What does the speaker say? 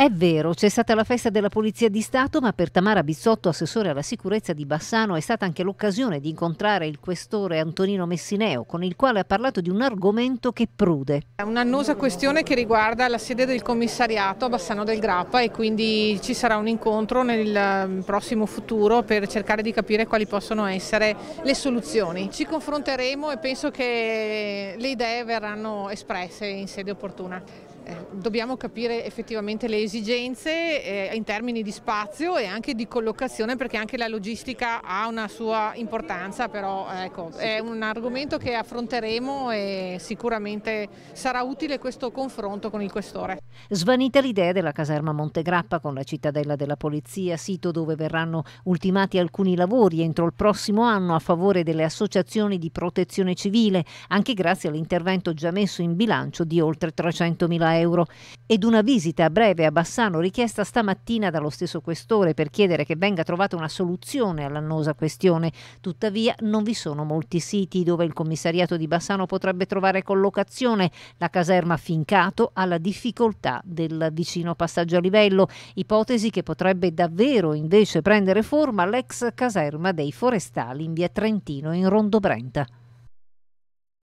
È vero, c'è stata la festa della Polizia di Stato, ma per Tamara Bizzotto, assessore alla sicurezza di Bassano, è stata anche l'occasione di incontrare il questore Antonino Messineo, con il quale ha parlato di un argomento che prude. È un'annosa questione che riguarda la sede del commissariato a Bassano del Grappa e quindi ci sarà un incontro nel mm, prossimo futuro per cercare di capire quali possono essere le soluzioni. Ci confronteremo e penso che le idee verranno espresse in sede opportuna. Eh, dobbiamo capire effettivamente le esigenze eh, in termini di spazio e anche di collocazione perché anche la logistica ha una sua importanza, però ecco, è un argomento che affronteremo e sicuramente sarà utile questo confronto con il questore. Svanita l'idea della caserma Montegrappa con la cittadella della polizia, sito dove verranno ultimati alcuni lavori entro il prossimo anno a favore delle associazioni di protezione civile, anche grazie all'intervento già messo in bilancio di oltre 300 mila euro euro ed una visita breve a Bassano richiesta stamattina dallo stesso questore per chiedere che venga trovata una soluzione all'annosa questione. Tuttavia non vi sono molti siti dove il commissariato di Bassano potrebbe trovare collocazione. La caserma Fincato ha la difficoltà del vicino passaggio a livello, ipotesi che potrebbe davvero invece prendere forma l'ex caserma dei forestali in via Trentino in Rondo Brenta.